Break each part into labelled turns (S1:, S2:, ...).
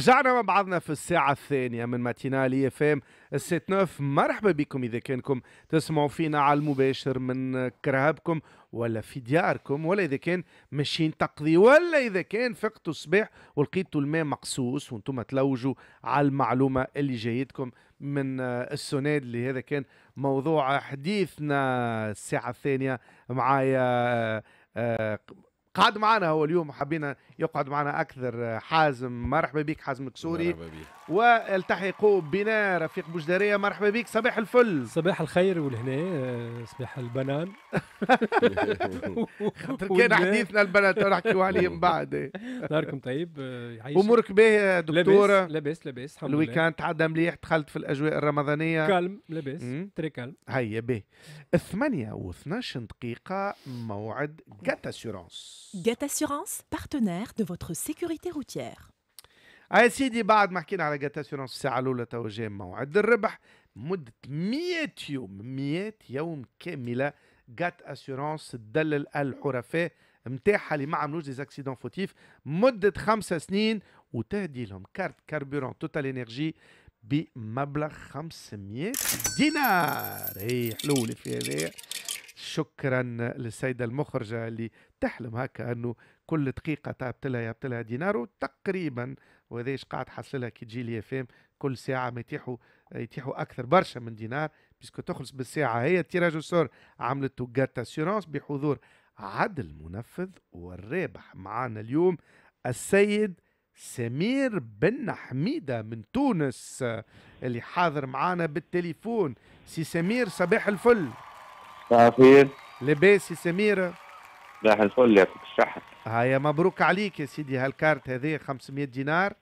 S1: رجعنا مع بعضنا في الساعة الثانية من ماتينالي اف ام الست نوف مرحبا بكم إذا كانكم تسمعوا فينا على المباشر من كرهبكم ولا في دياركم ولا إذا كان ماشيين تقضي ولا إذا كان فقتوا الصباح ولقيتوا الماء مقصوص وانتم تلوجوا على المعلومة اللي جايتكم من السوناد اللي هذا كان موضوع حديثنا الساعة الثانية معايا آه، آه، قعد معنا هو اليوم حبينا يقعد معنا اكثر حازم مرحبا بك حازم كسوري مرحبا بك والتحقوا بنا رفيق بوجداريه مرحبا بك صباح الفل صباح الخير والهنا صباح البنان
S2: خاطر كان حديثنا
S1: البنان نحكيو عليه من بعد نهاركم طيب امورك باهيه دكتوره لاباس لاباس الحمد لله الويكاند تعدى مليح دخلت في الاجواء الرمضانيه كالم لاباس تري كالم هيا به 8 و12 دقيقه موعد كات اسيورونس
S3: Gat Assurance partenaire de votre sécurité routière.
S1: Aissi ah, di baad makina al Gat Assurance c'est alou lataoujem maouad rebah. Mdd miyetioum miyetioum kamil Gat Assurance dalal al hurafe methehali ma'amnous des accidents fautifs. Mdd kamsa sniin ou tadjilam carte carburant Total Energie bi mabla kams miyat dinar. Hey eh, alou le faire. شكرا للسيده المخرجه اللي تحلم هكا انه كل دقيقه تعبت لها يعبت لها دينار وتقريبا وهذاش قاعد حصلها كي تجي لي اف كل ساعه ما يتيحوا يتيحوا اكثر برشا من دينار بيسكو تخلص بالساعه هي تيراج سور عملت توكات اسيورانس بحضور عدل منفذ والرابح معانا اليوم السيد سمير بن حميدة من تونس اللي حاضر معانا بالتليفون سي سمير صباح الفل صافير لباس يا سميرة
S4: صباح الفل يعطيك الصحة
S1: هيا مبروك عليك يا سيدي هالكارت هذا 500 دينار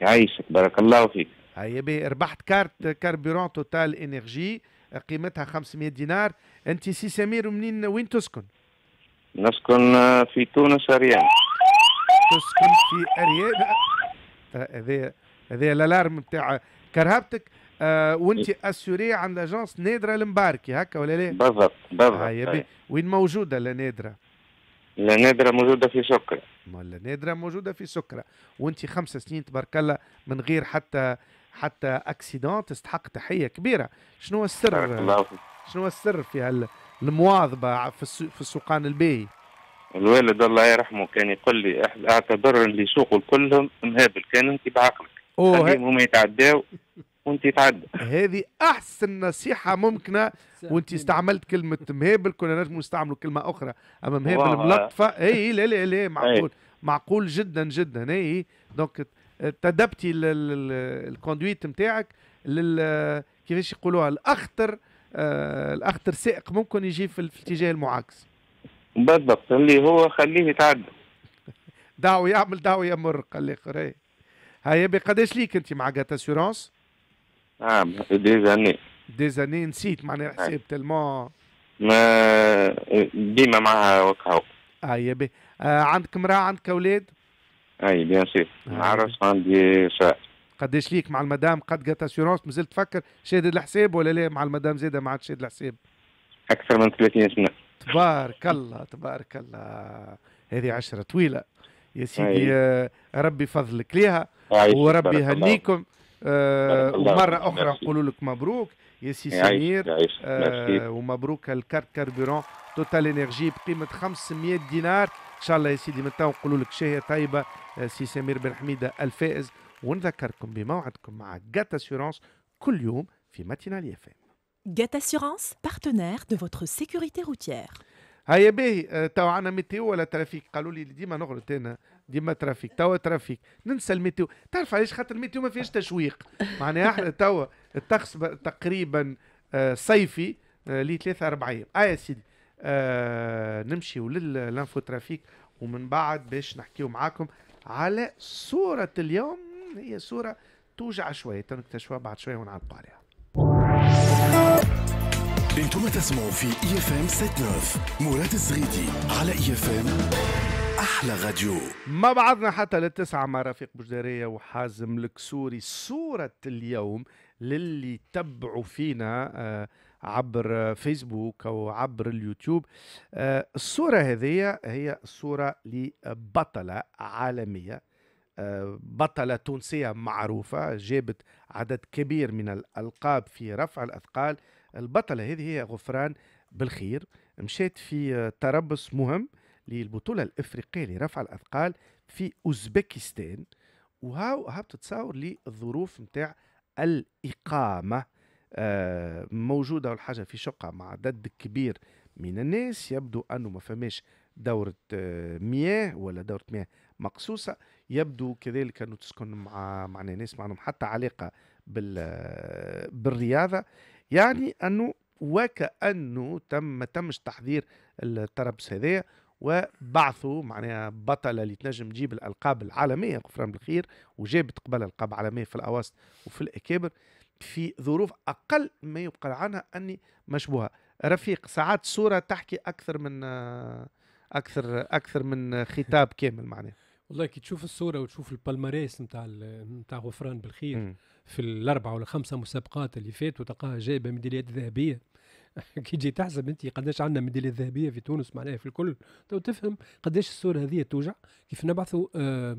S4: يعيشك بارك الله فيك
S1: هيا بيه ربحت كارت كاربيرون توتال انرجي قيمتها 500 دينار انت سي سمير منين وين تسكن؟
S4: نسكن آه، في تونس اريان
S1: تسكن في اريان هذا هذا الالارم نتاع كرهبتك آه وانت إيه. اسوري عند اجونس نادره المباركي هكا ولا لا؟ بالضبط بالضبط وين موجوده لنادره؟
S4: لنادره موجوده في سكره
S1: لنادره موجوده في سكره وانت خمس سنين تبارك الله من غير حتى حتى اكسيدون تستحق تحيه كبيره شنو السر شنو السر في المواظبه في في السوقان الباهي
S4: الوالد الله يرحمه كان يقول لي اعتبر اللي سوقوا كلهم مهابل كان انت بعقلك خليهم هما يتعداو وانت تعد
S1: هذه احسن نصيحه ممكنه وانت استعملت كلمه مهابل كنا نجم نستعملوا كلمه اخرى اما مهابل ملطفه اي لا لا لا معقول معقول جدا جدا اي دونك تدبتي الكوندويت نتاعك لل كيفاش يقولوها الاخطر آه، الاخطر سائق ممكن يجي في الاتجاه المعاكس
S4: بالضبط اللي هو خليه يتعدى
S1: دعوه يعمل دعوه يمر قال لي هيا بقداش ليك انت مع جات اسيورانس؟
S4: نعم دي
S1: زاني نسيت معنا نعم. حساب تلمون
S4: ما ديما معها وكاو
S1: اي بي آه عندك مرأة عندك أولاد؟
S4: اي بيان سي عرس عندي شاء
S1: قداش ليك مع المدام قد جات اسيورونس مازلت تفكر شادد الحساب ولا لا مع المدام زاده ما عادش شادد الحساب؟
S4: اكثر من 30 سنه
S1: تبارك الله تبارك
S4: الله
S1: هذه عشرة طويلة يا سيدي آه، ربي فضلك ليها وربي يهنيكم آه ومره اخرى نقول لك مبروك يا سي سمير آه ومبروك الكارت كاربورون توتال انرجي بقيمه 500 دينار ان شاء الله يا سيدي من تو نقولوا لك شهيه طيبه آه، سي سمير بن حميده الفائز ونذكركم بموعدكم مع جات اسيورانس كل يوم في ماتينال اف ام
S3: جات اسيورانس بارتنير دو فوتر سيكوريتي روتيير
S1: هيا باهي تو عندنا ميتيو ولا ترافيك قالوا لي ديما نغلط انا ديما ترافيك توا ترافيك ننسى الميتيو تعرف علاش خاطر الميتيو ما فيهاش تشويق معناها احنا توا الطقس تقريبا آه، صيفي آه، لي ثلاثة أربع أيام آه يا سيدي آه نمشي للانفو ترافيك ومن بعد باش نحكيو معاكم على صورة اليوم هي صورة توجع شوية تنكتشفوها بعد شوية ونعلقوا عليها انتم تسمعوا في اي اف ام 79 مراد الزغيدي على اي اف ام أحلى غاديو ما بعضنا حتى للتسعة مع رفيق بجدارية وحازم الكسوري صورة اليوم للي تبعوا فينا آه، عبر فيسبوك أو عبر اليوتيوب آه، الصورة هذه هي صورة لبطلة عالمية آه، بطلة تونسية معروفة جابت عدد كبير من الألقاب في رفع الأثقال البطلة هذه هي غفران بالخير مشات في تربص مهم للبطوله الافريقيه لرفع الاثقال في اوزبكستان وهاو هاو تتصاور لي الظروف نتاع الاقامه آه موجوده والحاجه في شقه مع عدد كبير من الناس يبدو انه ما فماش دورة آه، مياه ولا دورة مياه مقصوصة يبدو كذلك أنه تسكن مع معنا ناس معهم حتى علاقة بال بالرياضة يعني أنه وكأنه تم ما تمش تحضير الترابس هذايا وبعثوا معناها بطلة اللي تنجم تجيب الألقاب العالمية غفران بالخير وجابت قبل ألقاب عالمية في الأواسط وفي الأكابر في ظروف أقل ما يبقى عنها أني مشبوهة رفيق ساعات صورة تحكي أكثر من أكثر أكثر من خطاب كامل معناها
S3: والله كي تشوف الصورة وتشوف البالماريس نتاع نتاع غفران بالخير م. في الأربعة ولا خمسة مسابقات اللي فاتوا تلقاها جايبة ميداليات ذهبية كي تجي تحسب انت قداش عندنا ميداليه ذهبيه في تونس معناها في الكل تو تفهم قداش الصوره هذه توجع كيف نبعثوا آه،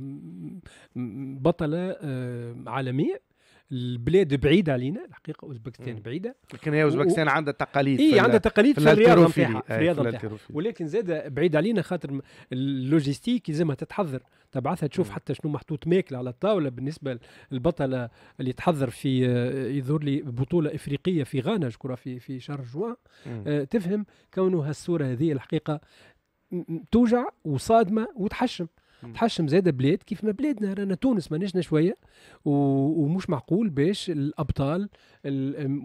S3: بطله آه، عالميه البلاد بعيده علينا الحقيقه اوزبكستان بعيده لكن هي اوزبكستان و... عندها تقاليد اي عندها تقاليد في الرياضه نتاعها في الرياضه ولكن زاد بعيد علينا خاطر اللوجيستيك يلزمها تتحضر تبعثها طيب، تشوف م. حتى شنو محطوط ماكله على الطاوله بالنسبه للبطله اللي تحضر في آه، يظهر لي بطوله افريقيه في غانا شكرا في في شهر جوان آه تفهم كونه هالصوره هذه الحقيقه توجع وصادمه وتحشم تحشم زاد بلاد كيف ما بلادنا رانا تونس ماناشنا شويه و... ومش معقول باش الابطال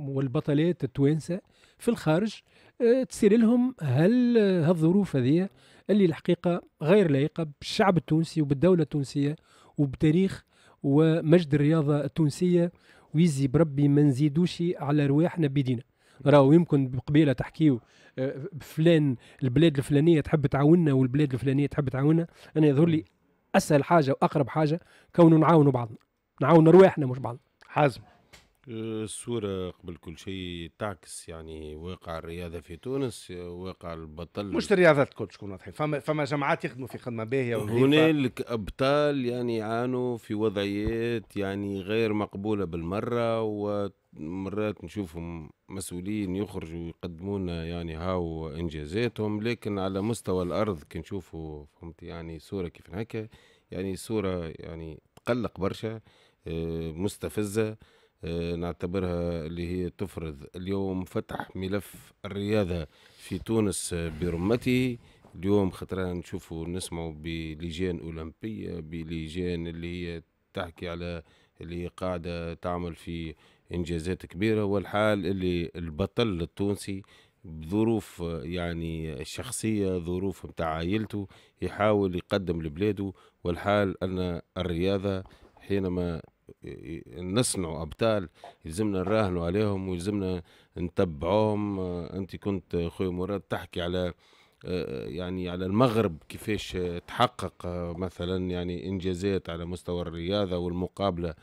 S3: والبطلات التوانسه في الخارج آه، تصير لهم هل هالظروف هذه اللي الحقيقه غير لائقه بالشعب التونسي وبالدوله التونسيه وبتاريخ ومجد الرياضه التونسيه ويزي بربي ما نزيدوش على رواحنا بيدينا راهو يمكن قبيله تحكيو آه، فلان البلاد الفلانيه تحب تعاوننا والبلاد الفلانيه تحب تعاوننا انا يظهر لي اسهل حاجه واقرب حاجه كونوا نعاونوا بعضنا نعاونوا رواحنا مش بعضنا
S2: حازم الصورة قبل كل شيء تعكس يعني واقع الرياضة في تونس واقع البطل مش الرياضات
S3: الكل شكون واضحين فما
S1: فما جماعات يخدموا في خدمة باهية هنالك
S2: أبطال يعني عانوا في وضعيات يعني غير مقبولة بالمرة ومرات نشوفهم مسؤولين يخرجوا لنا يعني هاو إنجازاتهم لكن على مستوى الأرض كي نشوفوا فهمت يعني صورة كيف هكا يعني صورة يعني تقلق برشا آه، مستفزة آه، نعتبرها اللي هي تفرض اليوم فتح ملف الرياضة في تونس آه، برمته اليوم خطرا نشوفوا نسمعوا بلجان أولمبية بلجان اللي هي تحكي على اللي قاعدة تعمل في إنجازات كبيرة والحال اللي البطل التونسي بظروف آه، يعني الشخصية ظروف متاع عائلته يحاول يقدم لبلاده والحال أن الرياضة حينما نصنعوا ابطال يلزمنا نراهنوا عليهم ويلزمنا نتبعوهم انت كنت خويا مراد تحكي على يعني على المغرب كيفاش تحقق مثلا يعني انجازات على مستوى الرياضه والمقابله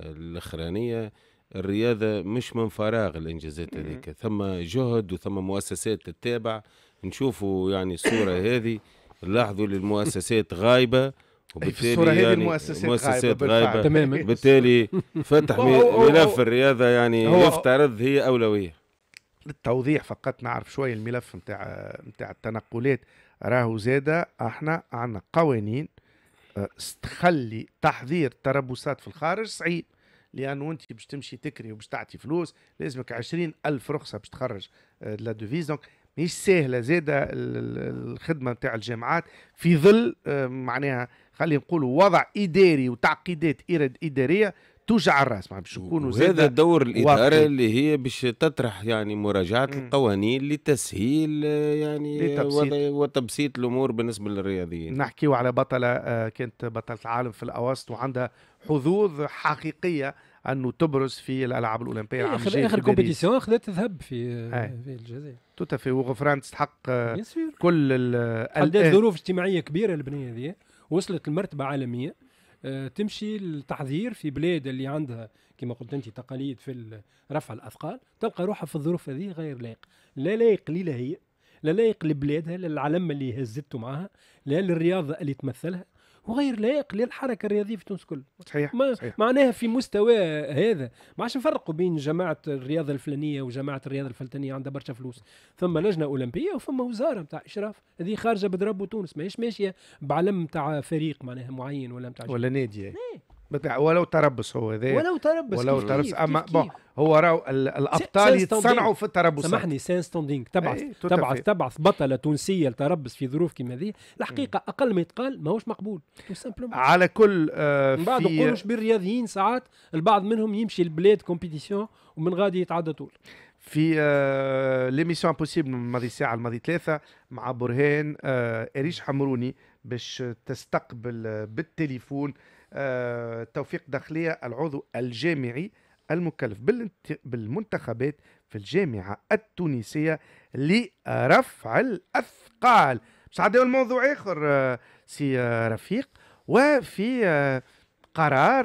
S2: الاخرانيه الرياضه مش من فراغ الانجازات هذيك ثم جهد وثم مؤسسات تتابع نشوفوا يعني الصوره هذه نلاحظوا للمؤسسات غايبه وبالتالي الصورة يعني هذه المؤسسات, المؤسسات غايبة, غايبة تماما بالتالي فتح ملف الرياضة يعني يفترض هي أولوية
S1: للتوضيح فقط نعرف شوية الملف نتاع نتاع التنقلات راهو زادة احنا عندنا قوانين آه، تخلي تحضير تربصات في الخارج صعيب لانه انت باش تمشي تكري وباش تعطي فلوس لازمك عشرين الف رخصه باش تخرج لا دوفيز دونك مش سهله زاده الخدمه نتاع الجامعات في ظل آه، معناها خلينا نقولوا وضع اداري وتعقيدات اداريه توجع الراس باش يكونوا هذا دور الاداره
S2: اللي هي باش تطرح يعني مراجعه مم. القوانين لتسهيل آه، يعني لتبسيط. وتبسيط الامور بالنسبه للرياضيين
S1: نحكيو على بطله آه، كانت بطله العالم في الاوسط وعندها حظوظ حقيقيه انه تبرز في الالعاب الاولمبيه إيه، العام الجاي اخر كومبيتيسيون خذت ذهب في آه، في الجزائر توتا في وغفران تستحق كل الظروف
S3: اجتماعيه كبيره البنيه هذه وصلت لمرتبه عالميه آه، تمشي التحضير في بلاد اللي عندها كما قلت انت تقاليد في رفع الاثقال تلقى روحها في الظروف هذه غير لائق لا لائق لي هي لا لائق لبلادها للعلم اللي هزته معاها لا للرياضه اللي تمثلها وغير لائق للحركه الرياضيه في تونس كل صحيح, ما صحيح. معناها في مستوى هذا ما عادش نفرقوا بين جماعه الرياضه الفلانيه وجماعه الرياضه الفلتانيه عندها برشا فلوس ثم لجنه اولمبيه وثم وزاره نتاع اشراف هذه خارجه بضرب وتونس ماهيش ماشيه بعلم نتاع فريق معناها معين ولا نتاع ولا
S1: نادي إيه.
S3: بتاع ولو تربص هو ده ولو تربص ولو كيف تربص كيف اما كيف بون هو راهو الابطال يتصنعوا في التربص سامحني سان إيه، ستوندينغ تبعث ايه تبعث تبعث بطله تونسيه لتربص في ظروف كما هذه الحقيقه اقل ما يتقال ماهوش مقبول على كل آه من بعد نقولوش بالرياضيين ساعات البعض منهم يمشي البلاد كومبيتيسيون ومن غادي يتعدى طول في
S1: آه ليميسيون امبوسيبل من ماضي ساعه لماضي ثلاثه مع برهان آه اريش حمروني باش تستقبل آه، بالتليفون آه، توفيق داخلية العضو الجامعي المكلف بالمنتخبات في الجامعة التونسية لرفع الأثقال مش عداو الموضوع آخر آه، سي آه، رفيق وفي قرار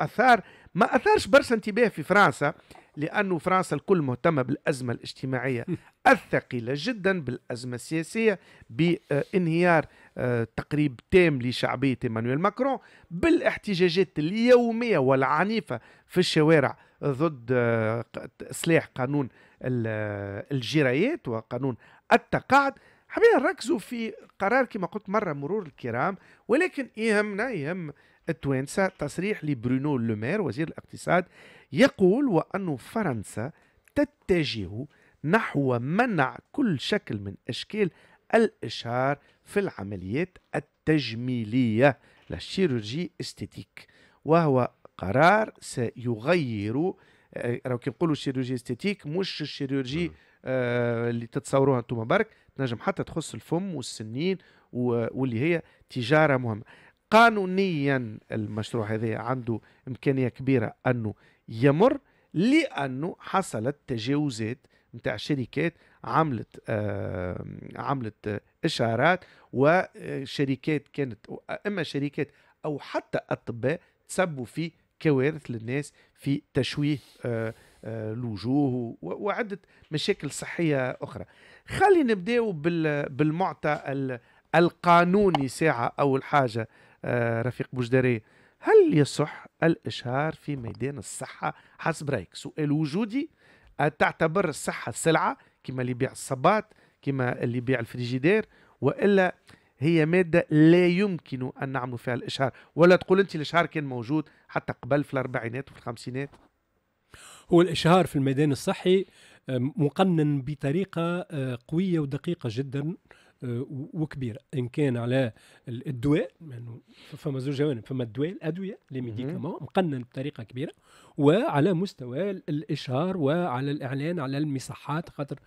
S1: أثار ما أثارش برشا انتباه في فرنسا لأنه فرنسا الكل مهتمة بالأزمة الاجتماعية الثقيلة جدا بالأزمة السياسية بانهيار تقريب تام لشعبية إيمانويل ماكرون بالاحتجاجات اليومية والعنيفة في الشوارع ضد آه، إصلاح قانون آه، الجرايات وقانون التقاعد حبينا نركزوا في قرار كما قلت مرة مرور الكرام ولكن يهمنا يهم التوانسة تصريح لبرونو لومير وزير الاقتصاد يقول وأن فرنسا تتجه نحو منع كل شكل من أشكال الإشهار في العمليات التجميلية للشيروجي استيتيك وهو قرار سيغير آه، راهو كي نقولوا شيروجي استيتيك مش الشيروجي آه اللي تتصوروها انتم برك تنجم حتى تخص الفم والسنين واللي هي تجاره مهمه قانونيا المشروع هذا عنده امكانيه كبيره انه يمر لانه حصلت تجاوزات نتاع الشركات عملت عملت اشعارات وشركات كانت اما شركات او حتى اطباء تسبوا في كوارث للناس في تشويه آه، آه، الوجوه وعده مشاكل صحيه اخرى خلينا نبداو بالمعطى القانوني ساعه اول حاجه آه، رفيق بوجداري هل يصح الاشهار في ميدان الصحه حسب رايك سؤال وجودي تعتبر الصحه سلعه كما اللي يبيع الصباط كما اللي يبيع الفريجيدير والا هي مادة لا يمكن أن نعمل فيها الإشهار ولا تقول أنت الإشهار كان موجود حتى
S3: قبل في الأربعينات
S1: وفي الخمسينات
S3: هو الإشهار في الميدان الصحي آه، مقنن بطريقة آه، قوية ودقيقة جدا آه، وكبيرة إن كان على الدواء يعني فما زوج جوانب فما الدواء الأدوية لي ميديكامون مقنن بطريقة كبيرة وعلى مستوى الاشهار وعلى الاعلان على المساحات خاطر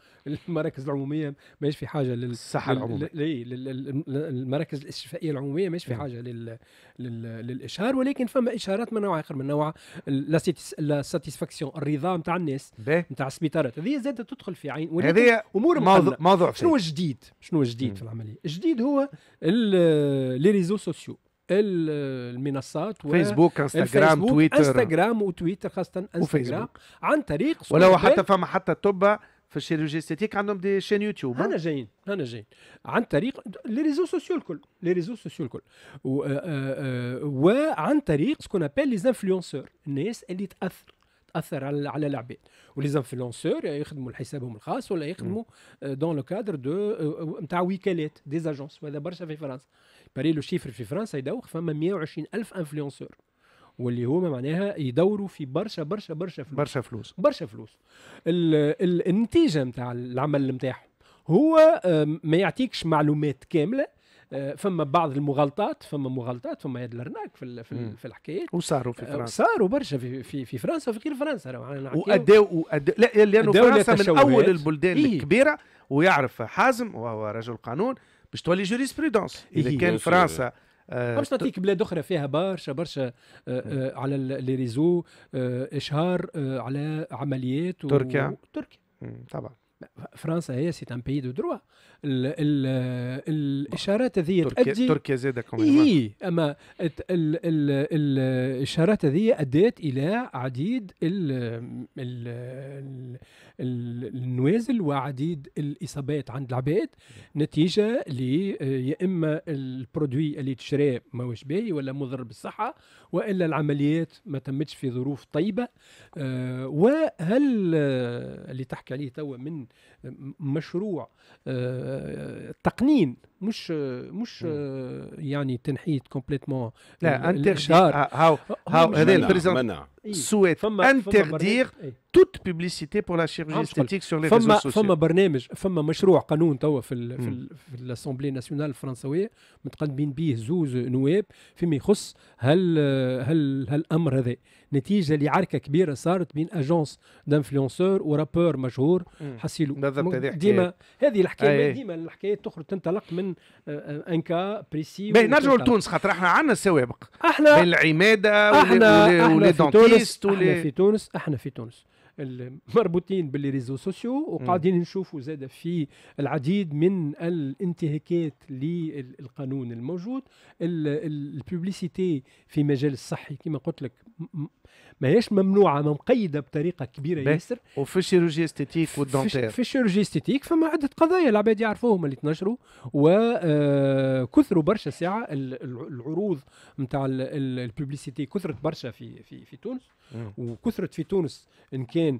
S3: المراكز العموميه ماهيش في حاجه لل العموميه المراكز الاستشفائيه العموميه ماهيش في نعم. حاجه لل... لل... للاشهار ولكن فما اشهارات من نوع اخر من نوع لا ساتيسفاكسيون الرضا نتاع الناس نتاع السبيطارات هذه زاد تدخل في عين هذه امور موضوع, موضوع شنو الجديد شنو الجديد في العمليه الجديد هو لي ريزو سوسيو المنصات و... فيسبوك انستغرام تويتر انستغرام وتويتر خاصه انستغرام عن طريق ولو حتى فما حتى الطب في الشيروجي استيتيك عندهم دي شين يوتيوب انا جايين انا جايين عن طريق لي ريزو سوسيو الكل لي ريزو سوسيو الكل وعن آه، آه، آه، طريق سكون ابل لي انفلونسور الناس اللي تاثر تاثر على على العباد زانفلونسور يعني يخدموا لحسابهم الخاص ولا يخدموا دون لو كادر دو نتاع وكالات دي اجونس وهذا برشا في فرنسا باري لو شيفر في فرنسا يدوخ فما 120 الف انفلونسور واللي هما معناها يدوروا في برشا برشا برشا فلوس برشا فلوس برشا فلوس ال النتيجه نتاع العمل نتاعهم هو ما يعطيكش معلومات كامله فما بعض المغالطات فما مغالطات فما يد الرناك في في, في الحكايات وصاروا في آه، فرنسا صاروا برشا في, في, في فرنسا وفي غير فرنسا واداو
S1: وأداو لا لانه فرنسا من اول البلدان إيه؟ الكبيره ويعرف حازم وهو رجل قانون باش تولي جوريس بريدونس
S4: اذا إيه؟ كان فرنسا آه، باش
S3: نعطيك بلاد اخرى فيها برشا برشا آه، على لي ريزو اشهار على عمليات و... تركيا تركيا طبعا فرنسا هي سي ان بيي دو دروا الاشارات هذه تؤدي تركيا زاد كمان اي اما الاشارات هذه ادت الى عديد النوازل وعديد الاصابات عند العباد نتيجه ل يا اما البرودوي اللي تشريه ماهوش باهي ولا مضر بالصحه والا العمليات ما تمتش في ظروف طيبه آه، وهل اللي تحكي عليه توا من مشروع آه، تقنين مش مش يعني تنحيت كومبليتمون لا انتردير هاو أه، هاو هذا البريزون منع سويت انتردير توت بيبليسيتي بور لا شيرجي استيتيك سور لي ريزو سوسيو فما برنامج فما مشروع قانون توا في ال في الاسامبلي ناسيونال الفرنسويه متقدمين به زوز نواب فيما يخص هل هل هالامر هذا نتيجه لعركه كبيره صارت بين اجونس دانفلونسور ورابور مشهور حسيلو ديما هذه الحكايه آه، إيه. ديما الحكايات تخرج تنطلق من ان كا بريسي نرجعوا لتونس خاطر احنا عندنا السوابق احنا بالعماده احنا, احنا, احنا, في تونس احنا في تونس احنا في تونس مربوطين بالريزو سوسيو وقاعدين نشوفوا زاد في العديد من الانتهاكات للقانون الموجود الببليسيتي في مجال الصحي كما قلت لك هيش ممنوعه ما مقيده بطريقه كبيره ياسر وفي الشيروجي استيتيك والدونتير في الشيروجي استيتيك فما عده قضايا العباد يعرفوهم اللي تنشروا وكثروا آه، برشا ساعه العروض نتاع الببليسيتي كثرت برشا في في في تونس وكثرت في تونس ان كان كان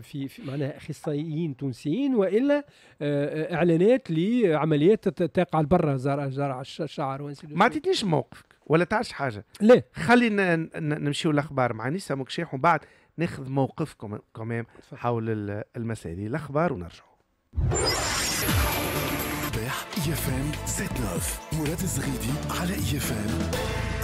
S3: في, في معناها اخصائيين تونسيين والا آه، آه، اعلانات لعمليات تقع برا زرع زرع الشعر ما عطيتنيش موقفك
S1: ولا تعرفش حاجه
S3: لا خلينا نمشيو
S1: الاخبار مع نيسا مكشيح ومن بعد ناخذ موقفكم كمان حول المسائل الاخبار ونرجعوا الصباح اي اف ام زيت نوف مراد الزغيدي على اي اف ام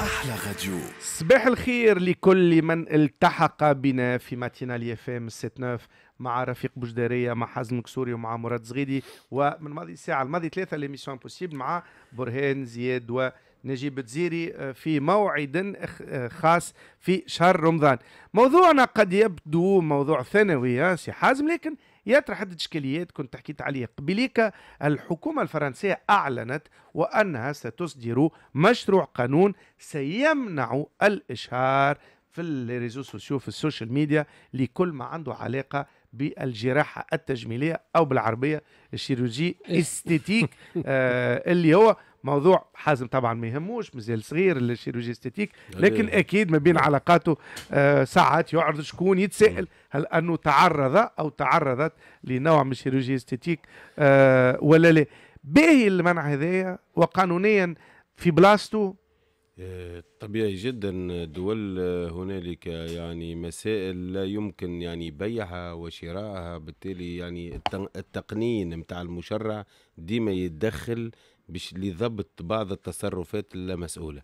S1: احلى راديو صباح الخير لكل من التحق بنا في ماتينا اي اف ام سيت نوف مع رفيق بجدارية مع حازم كسوري ومع مراد زغيدي ومن ماضي الساعة الماضي ثلاثة ليميسيون بوسيبل مع برهان زياد و نجيب تزيري آه، في موعد آه، خاص في شهر رمضان موضوعنا قد يبدو موضوع ثانوي يا آه، سي حازم لكن يطرح عدة إشكاليات كنت حكيت عليها قبليك الحكومة الفرنسية أعلنت وأنها ستصدر مشروع قانون سيمنع الإشهار في الريزو سوسيو في السوشيال ميديا لكل ما عنده علاقة بالجراحة التجميلية أو بالعربية الشيروجي إيه. استيتيك آه اللي هو موضوع حازم طبعا ما يهموش مازال صغير الشيروجي استاتيك لكن اكيد ما بين نعم. علاقاته آه، ساعات يعرض شكون يتساءل نعم. هل انه تعرض او تعرضت لنوع من الشيروجي استاتيك آه، ولا لا باهي المنع هذايا وقانونيا في بلاستو
S2: آه، طبيعي جدا الدول هنالك يعني مسائل لا يمكن يعني بيعها وشرائها بالتالي يعني التقنين نتاع المشرع ديما يتدخل باش لضبط بعض التصرفات اللامسؤولة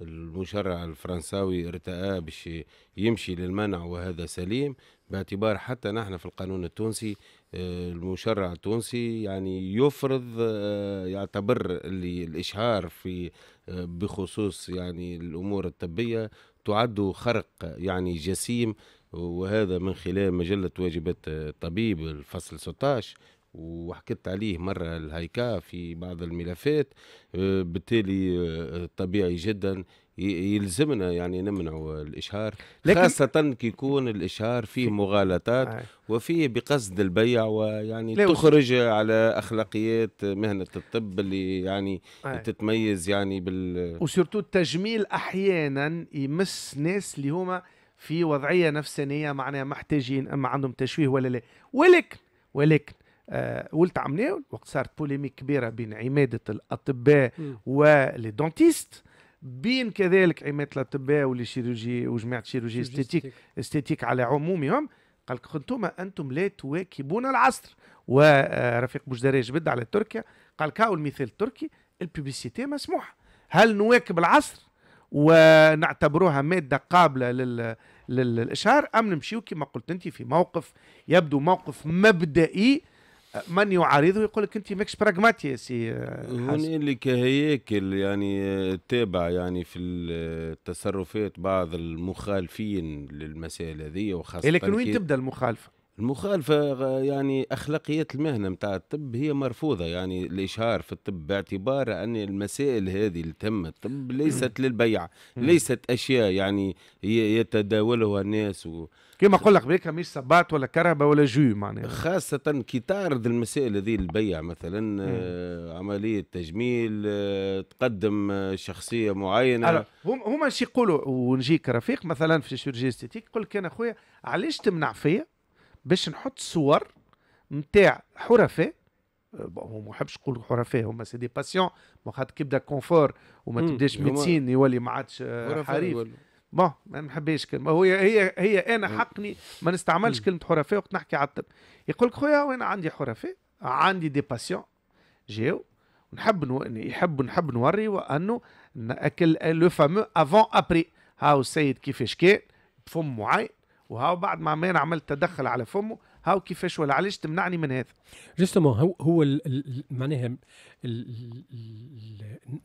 S2: المشرع الفرنساوي ارتأى باش يمشي للمنع وهذا سليم باعتبار حتى نحن في القانون التونسي آه، المشرع التونسي يعني يفرض آه، يعتبر اللي الإشهار في آه، بخصوص يعني الأمور الطبية تعد خرق يعني جسيم وهذا من خلال مجلة واجبات الطبيب الفصل 16 وحكيت عليه مرة الهيكا في بعض الملفات آه، بالتالي آه، آه، طبيعي جدا يلزمنا يعني نمنعوا الاشهار لكن خاصه كي يكون الاشهار فيه مغالطات وفيه بقصد البيع ويعني تخرج على اخلاقيات مهنه الطب اللي يعني تتميز يعني بال
S1: وسيرتو التجميل احيانا يمس ناس اللي هما في وضعيه نفسانيه معناها محتاجين اما عندهم تشويه ولا لا ولكن ولكن آه، ولت عمليه وقت صارت بوليميك كبيره بين عماده الاطباء ولي دونتيست بين كذلك عماده الاطباء والشيروجي شيروجي وجماعه شيروجي استيتيك استيتيك على عمومهم قال لك انتم انتم لا تواكبون العصر ورفيق بوجداري جبد على تركيا قال لك المثال التركي البيبيسيتي مسموح هل نواكب العصر ونعتبروها ماده قابله لل... للاشهار ام نمشيو كما قلت انت في موقف يبدو موقف مبدئي من يعارضه يقول لك انت ماكش براغماتي يا سي هنالك
S2: آه، هياكل يعني آه، تابع يعني في آه، التصرفات بعض المخالفين للمسائل هذه وخاصه لكن وين تبدا المخالفه؟ المخالفة يعني أخلاقيات المهنة متاع الطب هي مرفوضة يعني الإشهار في الطب باعتبار أن المسائل هذه اللي تم الطب ليست للبيع ليست أشياء يعني يتداولها الناس و... كما نقول لك بريكها مش سبات ولا كرهبه ولا جو معناها خاصه كي تعرض المسائل هذه البيع مثلا مم. آه، عمليه تجميل آه، تقدم آه، شخصيه معينه
S1: هم هما شي يقولوا ونجيك رفيق مثلا في الشيرجي استيتيك يقول لك انا خويا علاش تمنع فيا باش نحط صور نتاع حرفاء هو ما نحبش نقول حرفاء هما سي دي باسيون خاطر كيبدا كونفور وما تبداش ميدسين يولي ما عادش حريف ما ما نحبهاش كلمه هي هي هي انا حقني ما نستعملش كلمه حرفاء وقت نحكي على الطب يقول لك خويا وانا عندي حرفاء عندي دي باسيون جاو نحب نو... يحب نحب نوري وانه اكل لو فامو افون ابري هاو السيد كيفاش كان بفمه معين وهاو بعد ما عملت تدخل على فمه هاو كيفاش ولا علاش تمنعني من
S3: هذا جوستومون هو هو معناها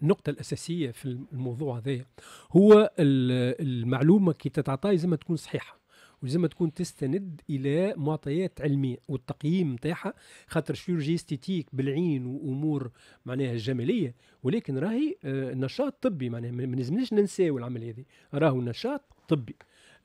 S3: النقطه الاساسيه في الموضوع هذا هو المعلومه كي تتعطى لازم تكون صحيحه ولازم تكون تستند الى معطيات علميه والتقييم نتاعها خاطر شيرجي استيتيك بالعين وامور معناها جماليه ولكن راهي آه، نشاط طبي معناها ما لازمناش ننساو العمليه هذه راهو نشاط طبي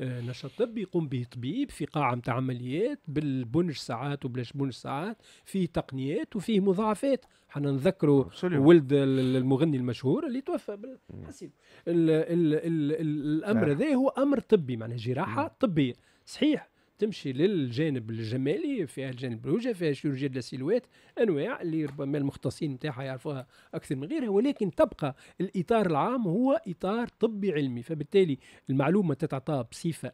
S3: آه، نشاط طبي يقوم به طبيب في قاعه نتاع عمليات بالبنج ساعات وبلاش بنج ساعات فيه تقنيات وفيه مضاعفات حنا نذكروا ولد المغني المشهور اللي توفى حسيب الامر نعم. هذا هو امر طبي معناه جراحه طبيه صحيح تمشي للجانب الجمالي فيها الجانب الوجه فيها شيروجيا دو السيلويت انواع اللي ربما المختصين نتاعها يعرفوها اكثر من غيرها ولكن تبقى الاطار العام هو اطار طبي علمي فبالتالي المعلومه تتعطى بصفه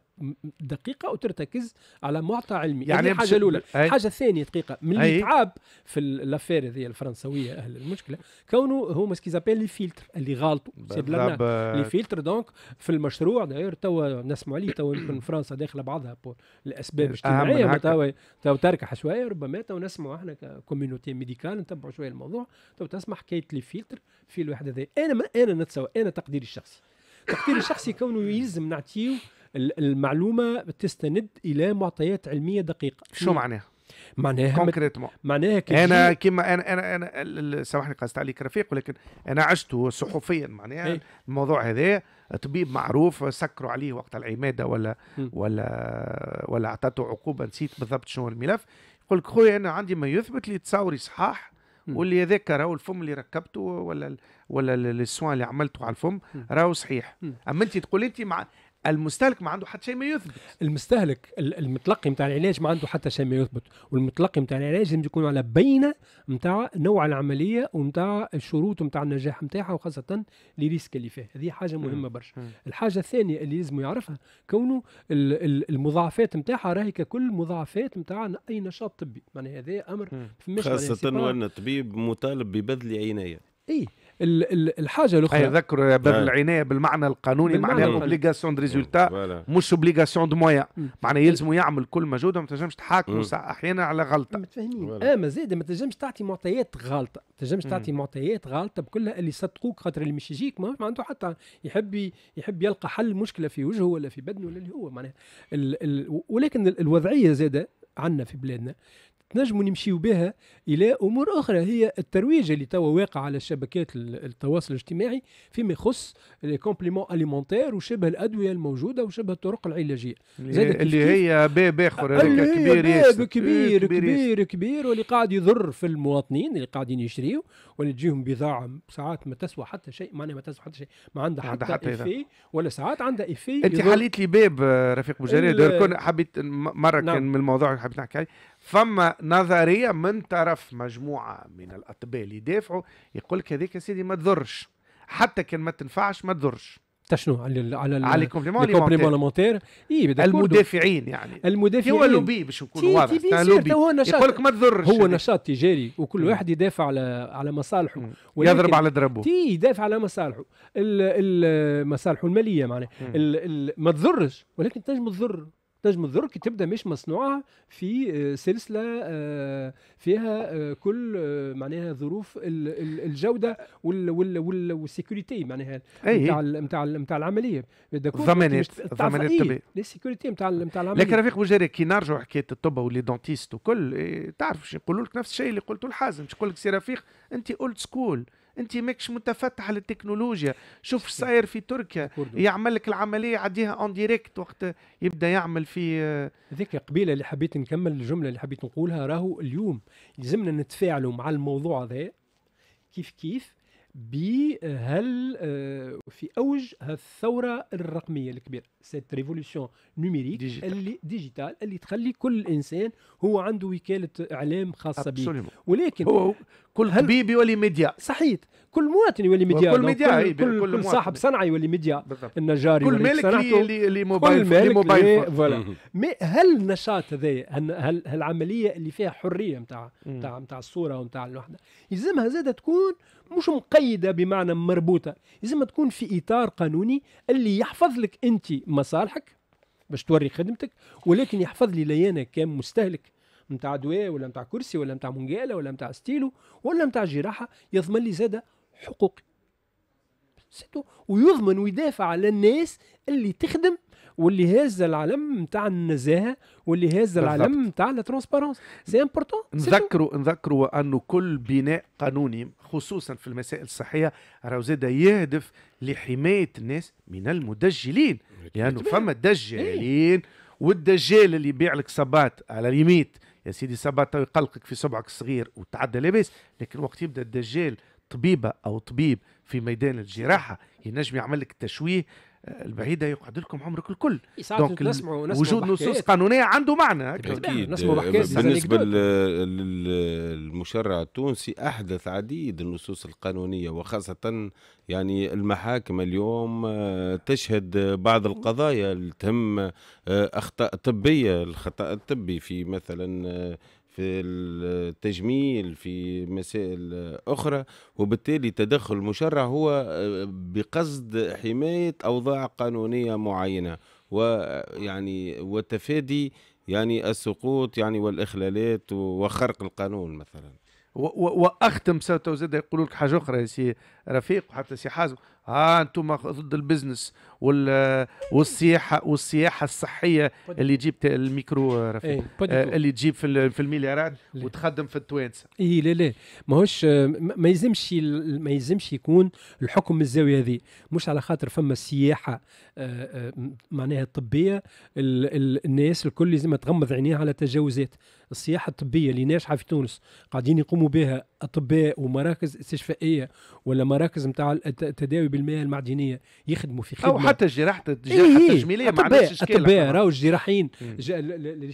S3: دقيقه وترتكز على معطى علمي يعني حاجه الاولى الحاجه الثانيه دقيقه من اللي تعاب في الأفير هذه الفرنسويه اهل المشكله كونه هما سكيزابيل لي فيلتر اللي غالطوا سيد لي فيلتر دونك في المشروع داير توا نسمعوا عليه توا يمكن فرنسا داخله بعضها لاسباب اجتماعيه توا توا تركح شويه ربما توا نسمعوا احنا ككوميونيتي ميديكال نتبعوا شويه الموضوع توا تسمع حكايه لي فيلتر في الواحد هذا انا ما انا نتسوى انا تقديري الشخصي تقديري الشخصي كونه يلزم نعطيه المعلومه تستند الى معطيات علميه دقيقه شو معناها معناها كونكريتمون
S1: معناها انا كما انا انا انا سامحني قصت عليك رفيق ولكن انا عشته صحفيا معناها هي. إيه. الموضوع هذا طبيب معروف سكروا عليه وقت العماده ولا م. ولا ولا اعطته عقوبه نسيت بالضبط شنو الملف يقول لك خويا انا عندي ما يثبت لي تصاوري صحاح واللي هذاك راهو الفم اللي ركبته ولا ولا السوان اللي عملته على الفم راهو صحيح اما انت تقول انت مع المستهلك ما عنده حتى شيء
S3: ما يثبت المستهلك المتلقي نتاع العلاج ما عنده حتى شيء ما يثبت والمتلقي نتاع العلاج لازم يكون على بينه نتاع نوع العمليه ونتاع الشروط نتاع النجاح نتاعها وخاصه ريسك اللي فيه هذه حاجه مهمه برشا الحاجه الثانيه اللي لازم يعرفها كونه المضاعفات نتاعها راهي ككل مضاعفات نتاع اي نشاط طبي معناها هذا امر خاصه وان
S2: الطبيب مطالب ببذل عنايه
S3: اي الحاجه
S1: الاخرى باب نعم. العنايه بالمعنى القانوني معناها
S2: اوبليغاسيون دو ريزولتا
S1: مش اوبليغاسيون دو مويا معناها يلزموا يعمل كل مجهودهم ما تنجمش تحاكموا احيانا على غلطه
S3: متفاهمين اما آه، زاد ما تنجمش تعطي معطيات غلطه ما تنجمش تعطي معطيات غلطه بكلها اللي صدقوك خاطر اللي مش يجيك ما عنده حتى يحب يحب يلقى حل مشكله في وجهه ولا في بدنه ولا اللي هو معناها ولكن الوضعيه زاده عندنا في بلادنا تنجموا نمشيو بها الى امور اخرى هي الترويج اللي توا واقع على شبكات التواصل الاجتماعي فيما يخص لي كومبليمون اليمونتير وشبه الادويه الموجوده وشبه الطرق العلاجيه اللي هي باب اخر كبير كبير كبير كبير كبير واللي قاعد يضر في المواطنين اللي قاعدين يشريوا واللي تجيهم بضاعه ساعات ما تسوى حتى شيء معناها ما تسوى حتى شيء ما عندها حتى, حتى إفي ولا ساعات عندها إفي انت حليت
S1: لي باب آه، رفيق بوجريد حبيت مره نعم. كان من الموضوع حبيت نحكي عليه فما نظريه من طرف مجموعه من الاطباء اللي يدافعوا يقول لك هذيك يا سيدي ما تضرش حتى كان ما تنفعش ما تضرش
S3: تشنو على ال على ال على الكومبليمونتير اي المدافعين يعني المدافعين هو لوبي باش يكونوا واضح يقول لك ما تضرش هو نشاط تجاري وكل واحد يدافع على على مصالحه يضرب على دربه تي يدافع على مصالحه مصالحه الماليه معناها ما تضرش ولكن تنجم تضر نجم الذر تبدا مش مصنوعه في آه، سلسله آه، فيها آه، كل معناها ظروف الجوده والسيكوريتي معناها نتاع نتاع نتاع العمليه الضمانات الضمانات الطبيه السيكوريتي نتاع نتاع العمليه لكن رفيق
S1: بوجاري كي نرجعوا حكايه الطب ولي دونتيست وكل إيه، تعرف يقولوا لك نفس الشيء اللي قلته لحازم يقول لك سي رفيق انت اولد سكول انت ماكش متفتح للتكنولوجيا شوف ايش صاير في تركيا يعمل لك العمليه عديها اون ديريكت وقت
S3: يبدا يعمل في هذيك قبيله اللي حبيت نكمل الجمله اللي حبيت نقولها راهو اليوم لازمنا نتفاعلوا مع الموضوع هذا كيف كيف بهل آه، في اوج الثوره الرقميه الكبيره cette ريفولوسيون نوميريك اللي ديجيتال اللي تخلي كل انسان هو عنده وكاله اعلام خاصه به ولكن هو كل طبيب يولي ميديا صحيح كل مواطن يولي ميديا كل ميديا كل, كل, كل, صاحب صنعه يولي ميديا النجار كل مالك اللي موبايل كل موبايل فوالا مي هل النشاط هذايا هل العمليه اللي فيها حريه نتاع نتاع نتاع الصوره ونتاع الوحده يلزمها زاده تكون مش مقيده بمعنى مربوطه يلزمها تكون في اطار قانوني اللي يحفظ لك انت مصالحك باش توري خدمتك ولكن يحفظ لي لي انا كمستهلك نتاع دواء ولا نتاع كرسي ولا نتاع منقاله ولا نتاع ستيلو ولا نتاع جراحه يضمن لي زاده حقوقي ويضمن ويدافع على الناس اللي تخدم واللي هز العلم نتاع النزاهه واللي هز العلم نتاع الترونسبارونس سي امبورتون
S1: نذكروا نذكروا انه كل بناء قانوني خصوصا في المسائل الصحيه راهو زاد يهدف لحمايه الناس من المدجلين لانه يعني فما دجالين والدجال اللي يبيع لك صبات على ليميت يا سيدي صبات يقلقك في صبعك الصغير وتعدى لاباس لكن وقت يبدا الدجال طبيبه او طبيب في ميدان الجراحه ينجم يعمل لك تشويه البعيده يقعد لكم عمرك الكل دونك وجود نصوص قانونيه عنده معنى اكيد طيب، آه، بالنسبه
S2: للمشرع التونسي احدث عديد النصوص القانونيه وخاصه يعني المحاكم اليوم آه، تشهد بعض القضايا اللي تهم آه، اخطاء طبيه الخطا الطبي في مثلا في التجميل في مسائل أخرى وبالتالي تدخل المشرع هو آه، بقصد حماية أوضاع قانونية معينة ويعني وتفادي يعني السقوط يعني والإخلالات وخرق القانون مثلا
S1: واختم ساتو زاد يقول لك حاجه اخرى يا سي رفيق حتى سي حازم اه انتم ضد البزنس وال والسياحه والسياحه الصحيه اللي تجيب الميكرو رفيق ايه آه اللي تجيب في, في المليارات وتخدم
S3: في التوانسه اي لا لا ماهوش ما يلزمش ما يلزمش يكون الحكم من الزاويه هذه مش على خاطر فما السياحه آه،, آه معناها الطبيه الناس الكل لازم تغمض عينيها على التجاوزات السياحه الطبيه اللي ناجحه في تونس قاعدين يقوموا بها اطباء ومراكز استشفائيه ولا المراكز نتاع التداوي بالمياه المعدنيه يخدموا في خدمه او حتى الجراحه الجراحه التجميليه إيه، إيه. ما عندهاش اشكال اطباء راهو الجراحين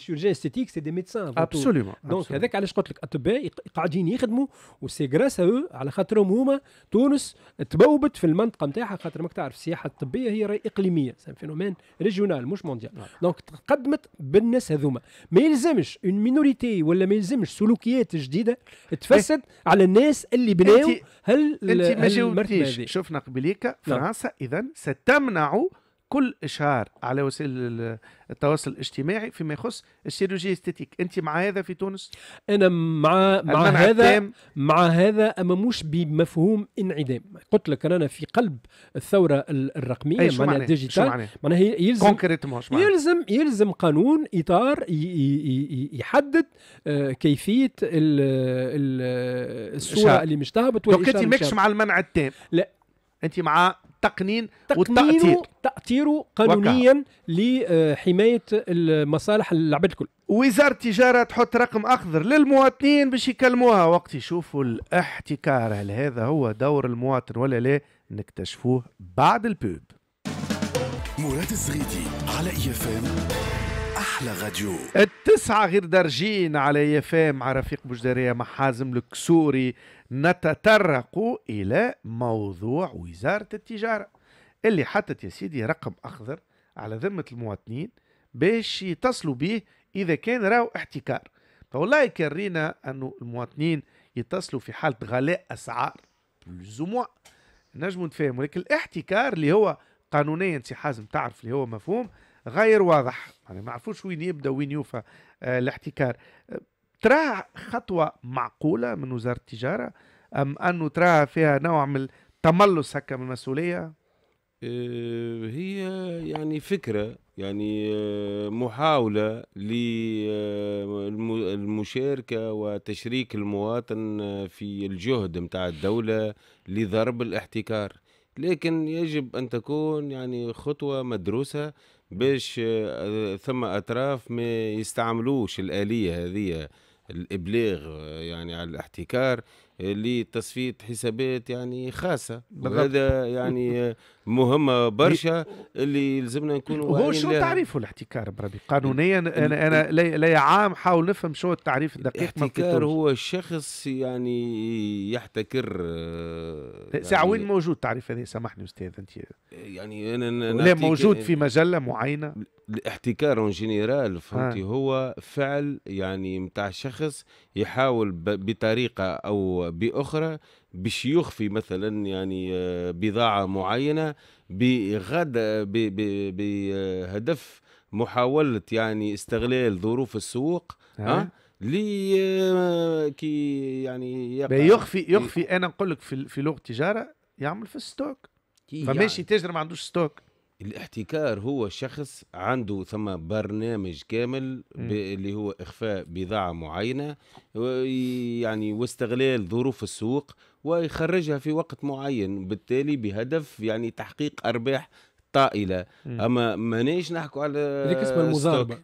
S3: لي استيتيك سي دي ميدسان ابسولومون دونك هذاك علاش قلت لك اطباء قاعدين يخدموا وسي غراس على خاطرهم هما تونس تبوبت في المنطقه نتاعها خاطر ماك تعرف السياحه الطبيه هي راهي اقليميه سان فينومين ريجيونال مش مونديال نعم. دونك تقدمت بالناس هذوما ما يلزمش اون مينوريتي ولا ما يلزمش سلوكيات جديده إيه. تفسد على الناس اللي بناو هل انت المرتبه شفنا
S1: قبليك نعم. فرنسا اذا ستمنع كل اشهار على وسائل التواصل الاجتماعي فيما يخص السيروجي استيتيك انت مع هذا في تونس انا مع
S3: مع هذا مع هذا اما مش بمفهوم انعدام قلت لك رانا في قلب الثوره الرقميه إيه، معناها ديجيتال معناها يلزم يلزم يلزم قانون اطار يحدد آه، كيفيه الصوره اللي مش تهبط انت ماكش مع المنع التام لا انت مع تقنين وتأثير تأثيره قانونيا لحماية المصالح العباد الكل وزارة التجارة تحط رقم أخضر للمواطنين
S1: باش يكلموها وقت يشوفوا الاحتكار هل هذا هو دور المواطن ولا لا نكتشفوه بعد البوب مراد الزغيدي على اي احلى غديو التسعة غير درجين على يفام مع رفيق بوجدارية مع حازم الكسوري نتطرق الى موضوع وزارة التجارة اللي حطت يا سيدي رقم اخضر على ذمة المواطنين باش يتصلوا به اذا كان راو احتكار فوالله كرينا انه المواطنين يتصلوا في حالة غلاء اسعار بلوزوموا نجموا نتفاهموا لكن الاحتكار اللي هو قانونيا سي حازم تعرف اللي هو مفهوم غير واضح يعني ما عرفوش وين يبدا وين يوفى آه، الاحتكار تراها خطوة معقولة من وزارة التجارة أم أنه تراها فيها نوع من التملص هكا من المسؤولية
S2: آه، هي يعني فكرة يعني آه، محاولة للمشاركة وتشريك المواطن في الجهد متاع الدولة لضرب الاحتكار لكن يجب أن تكون يعني خطوة مدروسة باش آه، ثم أطراف ما يستعملوش الآلية هذه الابلاغ آه، يعني على الاحتكار آه، لتصفيه حسابات يعني خاصه وهذا يعني مهمه برشا اللي لازمنا نكونوا هو شو تعريف
S1: الاحتكار بربي قانونيا انا انا لا عام حاول نفهم شو التعريف الدقيق الاحتكار
S2: هو الشخص يعني يحتكر آه، يعني ساعه وين موجود التعريف
S1: هذا سامحني استاذ انت
S2: يعني انا لا موجود في
S1: مجله معينه
S2: الاحتكار اون جينيرال فهمتي آه. هو فعل يعني نتاع شخص يحاول بطريقه او باخرى باش يخفي مثلا يعني آه، بضاعه معينه بغد بهدف محاوله يعني استغلال ظروف السوق آه. أه؟ لي آه، كي يعني يقع يخفي يخفي
S1: انا نقول لك في, في لغه التجاره يعمل في الستوك
S5: فماشي يعني.
S2: تاجر ما عندوش ستوك الاحتكار هو شخص عنده ثم برنامج كامل ب... اللي هو اخفاء بضاعه معينه و... يعني واستغلال ظروف السوق ويخرجها في وقت معين بالتالي بهدف يعني تحقيق ارباح طائله مم. اما مانيش نحكوا على هذيك اسمها المضاربه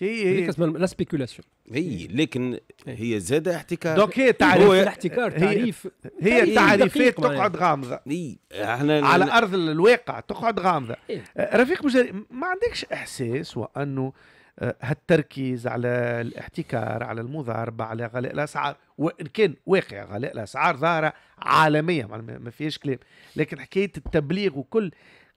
S2: هي هي لا سبيكولاسيون اي لكن هي زاد احتكار دونك هي تعريف الاحتكار تعريف هي تعريفات تقعد غامضه
S1: اي احنا على ارض الواقع تقعد غامضه إيه. أه، رفيق مجري ما عندكش احساس وانه أه، هالتركيز على الاحتكار على المضاربه على غلاء الاسعار وان كان واقع غلاء الاسعار ظاهره عالميه ما فيهاش كلام لكن حكايه التبليغ وكل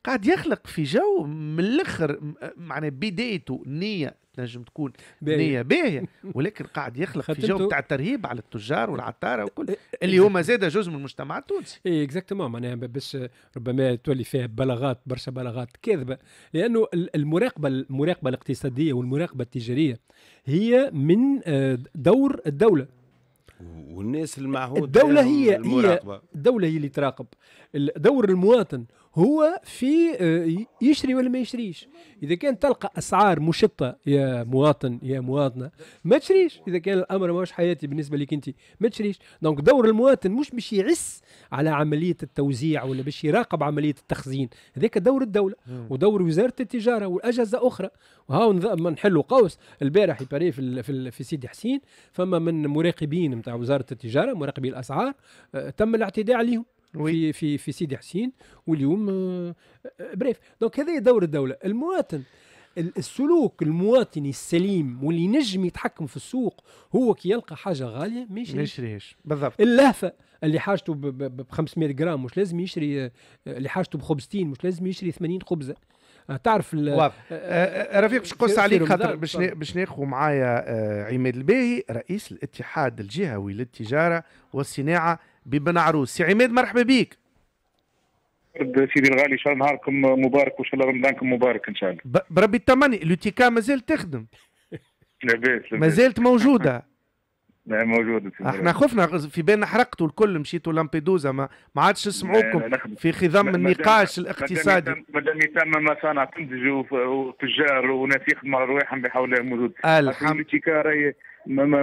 S1: قاعد يخلق في جو من الاخر معناه بدايته نيه تنجم تكون بنيه باهيه ولكن قاعد يخلق في جو تاع
S3: الترهيب على التجار والعطاره وكل إيه، إيه، اللي هما إيه. زاد جزء من المجتمع التونسي اي اكزاكتومون معناها باش ربما تولي فيها بلاغات برشا بلاغات كاذبه لانه المراقبه المراقبه الاقتصاديه والمراقبه التجاريه هي من آه، دور الدوله والناس المعهود الدولة هي, هي الدولة هي اللي تراقب دور المواطن هو في آه، يشري ولا ما يشريش اذا كان تلقى اسعار مشطه يا مواطن يا مواطنه ما تشريش اذا كان الامر ماهوش حياتي بالنسبه لك انت ما تشريش دونك دور المواطن مش باش يعس على عمليه التوزيع ولا باش يراقب عمليه التخزين هذاك دور الدوله ودور وزاره التجاره والاجهزه اخرى وهاو نحلوا قوس البارح يباري في في, في سيدي حسين فما من مراقبين نتاع وزاره التجاره مراقبي الاسعار آه، تم الاعتداء عليهم في في في سيدي حسين واليوم آه، آه، بريف دونك هذا دور الدوله المواطن السلوك المواطني السليم واللي ينجم يتحكم في السوق هو كي يلقى حاجه غاليه ما يشريهاش ما بالضبط اللهفه اللي حاجته ب 500 جرام مش لازم يشري آه، اللي حاجته بخبزتين مش لازم يشري 80 خبزه تعرف واضح رفيق باش نقص عليك خاطر باش باش
S1: ناخذ معايا عماد الباهي رئيس الاتحاد الجهوي للتجاره والصناعه ببن عروس سي عماد مرحبا بك
S5: سيدي الغالي ان شاء الله نهاركم مبارك وان شاء الله رمضانكم مبارك ان شاء الله
S1: بربي التمني لوتيكا مازال تخدم
S4: لاباس مازالت
S1: موجوده
S4: لا موجود احنا
S1: خفنا في بالنا حرقتوا الكل مشيتوا لامبيدوزا ما ما عادش نسمعوكم في خضم النقاش الاقتصادي
S5: مادام تم مصانع تنتج وتجار وناس يخدموا على رواحهم بحول موجود الحمد لله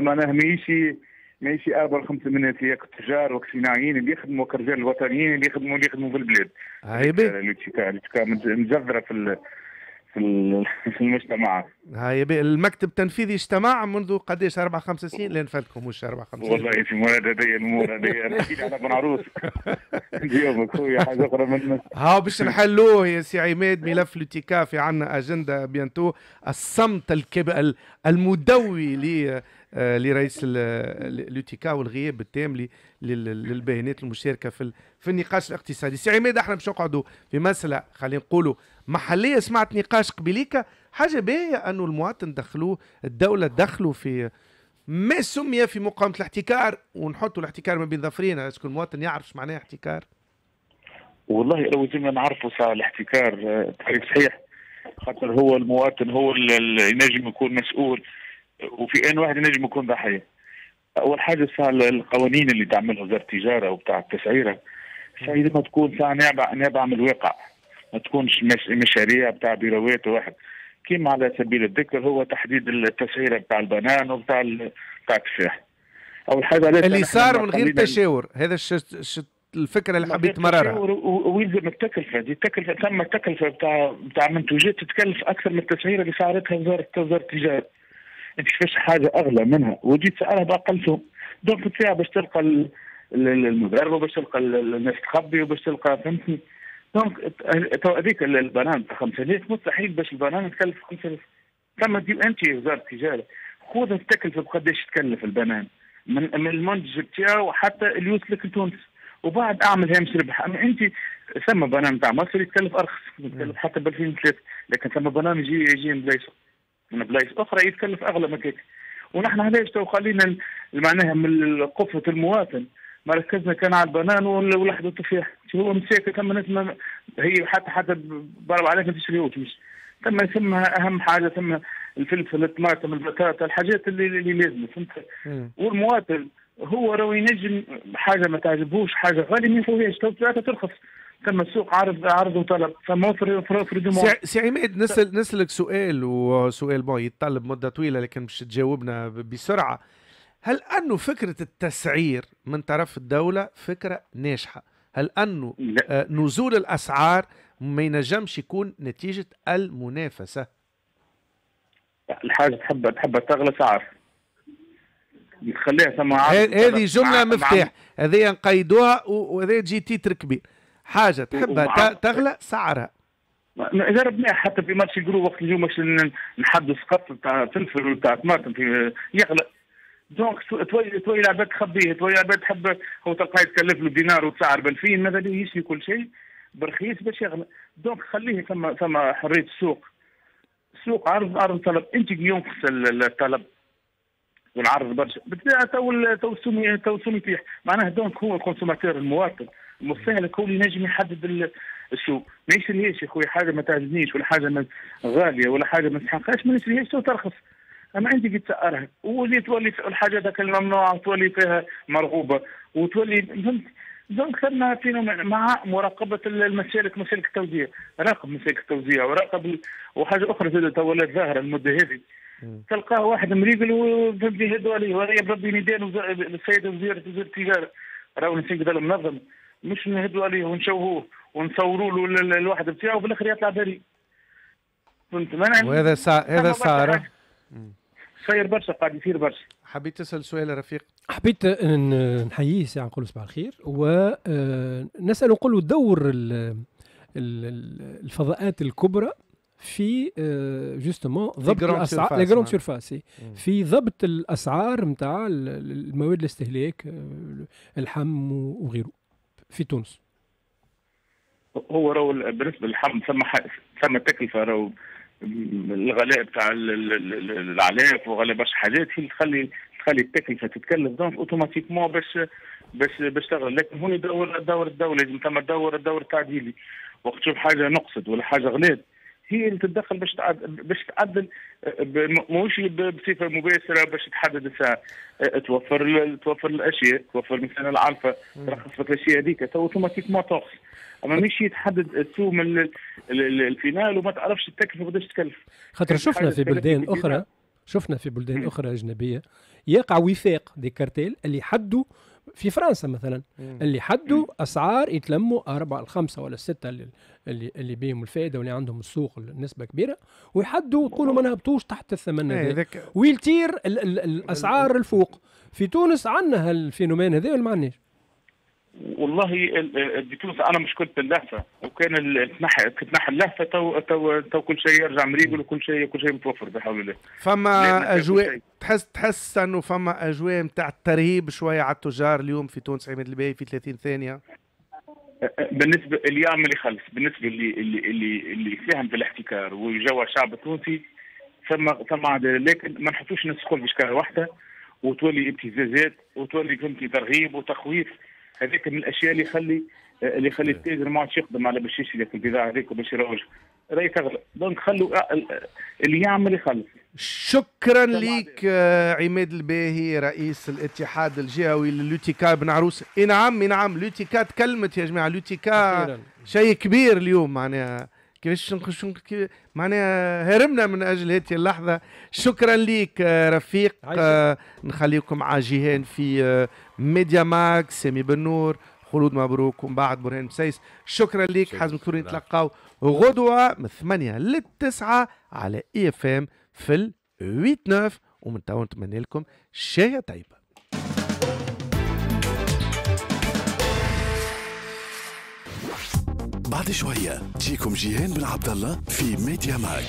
S5: معناها ماهيش ماشي اربع خمسه من سياق التجار والصناعيين اللي يخدموا كرجال الوطنيين اللي يخدموا اللي يخدموا في البلاد عيبي لوتشيكا مجذره في في في المجتمع
S1: هاي المكتب التنفيذي اجتمع منذ قديش اربع خمس سنين لين فاتكم مش اربع
S5: خمس سنين والله في مراد هذيا الامور هذيا على بن عروس اليوم خويا حاجه اخرى من هاو باش
S1: نحلوه يا سي عماد ملف لوتيكا في عندنا اجنده بيانتو الصمت الكب... المدوي آه، لرئيس آه، لوتيكا والغياب التام للبيانات المشاركه في في النقاش الاقتصادي سي عماد احنا باش نقعدوا في مساله خلينا نقولوا محليه سمعت نقاش قبليك حاجه باهيه انه المواطن دخلوه الدوله دخلوا في ما سمي في مقاومه الاحتكار ونحطوا الاحتكار ما بين ظفرينا اسكو المواطن يعرف ايش معناه احتكار
S5: والله لو زلنا نعرفوا ساعه الاحتكار تعريف آه، صحيح خاطر هو المواطن هو اللي ينجم يكون مسؤول وفي ان واحد ينجم يكون ضحيه اول حاجه صار القوانين اللي تعملها وزاره التجاره وبتاع التسعيره ساعه ما تكون صار نابعه نابع من الواقع ما تكونش مشاريع بتاع بيروات واحد كيما على سبيل الذكر هو تحديد التسعيره بتاع البنان وبتاع بتاع التفاح اول حاجه اللي صار من غير تشاور هذا الشت... الفكره اللي حبيت مرارها ويلزم التكلفه دي التكلفه ثم التكلفه بتاع بتاع منتوجات تتكلف اكثر من التسعيره اللي صارتها وزاره وزاره التجاره انت كيفاش حاجه اغلى منها وجيت سالها باقلتهم دونك فيها باش تلقى المدرب وباش تلقى الناس تخبي وباش تلقى فهمتني دونك أه، هذيك البنان تاع 5000 مستحيل باش البنان تكلف 5000 ثم انت وزاره التجاره خذ التكلفه بقداش تكلف البنان من من المنتج بتاعه حتى اللي يوصلك لتونس وبعد اعمل هامش ربح اما انت ثم بنان تاع مصر يتكلف ارخص يتكلف حتى ب 2003 لكن ثم بنان يجي يجي بلايصه من بلايص اخرى يتكلف اغلى من هيك ونحن علاش تو خلينا معناها من قفه المواطن مركزنا كان على البنان واللحد التفاح هو مساكه ثم نسمة هي حتى حتى ب 4000 ما تشريوش مش ثم اهم حاجه ثم الفلفل الطماطم البطاطا الحاجات اللي اللي لازمه فهمت والمواطن هو راهو ينجم حاجه ما تعجبوش حاجه غالي ما يفوهاش ترخص تم السوق عرض عرض وطلب فما فرض
S1: سي عماد نسال نسلك سؤال وسؤال بون يتطلب مده طويله لكن باش تجاوبنا بسرعه هل انه فكره التسعير من طرف الدوله فكره ناجحه هل انه لا. آه، نزول الاسعار ما ينجمش يكون نتيجه المنافسه
S5: الحاجه تحب تحب تغلى سعر نخليها ثم هذه جمله مفتاح
S1: هذه نقيدوها وهذا تجي تيتر كبير
S5: حاجه تحبها تغلى سعرها جربناه حتى في ماتش جرو وقت اليوم باش نحدوا سقط تاع فلفل وتاع طماطم في يغلى دونك توي توي العباد تخبيه توي العباد تحب هو تلقاه يتكلف له دينار وتسعر ب 2000 ماذا بيه يشري كل شيء برخيص باش يغلى دونك خليه ثم ثم حريه السوق السوق عرض عرض طلب انت ينقص الطلب والعرض برشا بالطبيعه تو تو تو السوم يطيح معناها دونك هو الكونسوماتور المواطن مستاهل كل نجم يحدد السوق ما يشريهاش يا خويا حاجه ما تعجبنيش ولا حاجه من غاليه ولا حاجه ما نستحقهاش ما نشريهاش ترخص اما عندي كي تسأرها واللي تولي الحاجه ذاك الممنوعه تولي فيها مرغوبه وتولي فهمت دونك ثم في مع مراقبه المسالك مسالك التوزيع راقب مسالك التوزيع وراقب وحاجه اخرى زاد ولات ظاهره المده هذه تلقاه واحد مريقل وفهمت هذو عليه وهذا بربي يدين السيد وزير التجاره راهو نسيت بالمنظم مش نهدوا عليه ونشوهوه ونصوروا له الواحد بتاعه وفي الاخر يطلع بريء فهمت ما وهذا سا... هذا سارة خير برشا قاعد يصير برشا حبيت تسال سؤال
S3: رفيق حبيت نحييه ساعه نقول صباح الخير ونسال آه، نقول دور الفضاءات الكبرى في جوستومون آه، ضبط الاسعار لي جروند سيرفاس في ضبط الاسعار نتاع المواد الاستهلاك اللحم آه، وغيره في تونس
S5: هو راهو بالنسبه للحرب ثم ثم تكلفه راهو الغلاء بتاع العلاف وغلاء برشا حاجات هي اللي تخلي تخلي التكلفه تتكلف دونك اوتوماتيكمون باش باش باش تغلى لكن هون دور دور الدوله لازم ثم دور الدور التعديلي وقت تشوف حاجه نقصت ولا حاجه غلات هي اللي تتدخل باش تعدل باش تعدل ماهوش بصفه مباشره باش تحدد الساعه توفر توفر الاشياء توفر مثلا العلفه ترخص لك الاشياء هذيك تو ما تخص اما مش يتحدد السوم الفينال وما تعرفش التكلفه قداش تكلف خاطر شفنا في بلدان اخرى
S3: شفنا في بلدان اخرى اجنبيه يقع وفاق دي كارتيل اللي حدوا في فرنسا مثلا مم. اللي حدوا اسعار يتلموا أربعة الخمسة ولا الستة اللي اللي, اللي بيهم الفائده واللي عندهم السوق النسبه كبيره ويحدوا يقولوا ما نهبطوش تحت الثمن إيه، هذا ويلتير الاسعار الفوق في تونس عندنا هالفينومين هذا ولا ما عندناش
S5: والله الديتوز انا مش كنت اللهفه وكان تنحى تنحى اللهفه تو تو تو كل شيء يرجع مريقل وكل شيء كل شيء متوفر بحول الله فما اجواء
S1: تحس تحس انه فما اجواء نتاع الترهيب شويه على التجار اليوم في تونس عماد البي في 30 ثانيه
S5: بالنسبه اليوم اللي خلص بالنسبه اللي اللي اللي, اللي فهم في الاحتكار وجوا الشعب التونسي ثم ثم لكن ما نحطوش نسقوا بشكل واحده وتولي ابتزازات وتولي فهمتي ترغيب وتخويف هذاك من الاشياء اللي يخلي آه، اللي يخلي إيه. التاجر ما عادش يقدم على باش يشري البضاعه هذيك وباش يروج راهي تغلب دونك خلوا آه، اللي يعمل يخلص
S1: شكرا لك آه، عماد الباهي رئيس الاتحاد الجهوي للوتيكا بن عروس اي نعم اي نعم لوتيكا تكلمت يا جماعه لوتيكا شيء كبير اليوم معناها كيفاش كي معناها هرمنا من اجل هذه اللحظه شكرا لك آه، رفيق آه، نخليكم على جيهان في آه، ميديا ماكس سامي بنور خلود مبروك ومن بعد برهان مسيس شكرا لك حازم كوري نتلقاو غدوه من 8 لل 9 على اي اف ام في ال 8 9 ومن تو نتمنى لكم شاي طيبه
S4: بعد شوية تجيكم جيهان بن عبد الله في ميديا ماك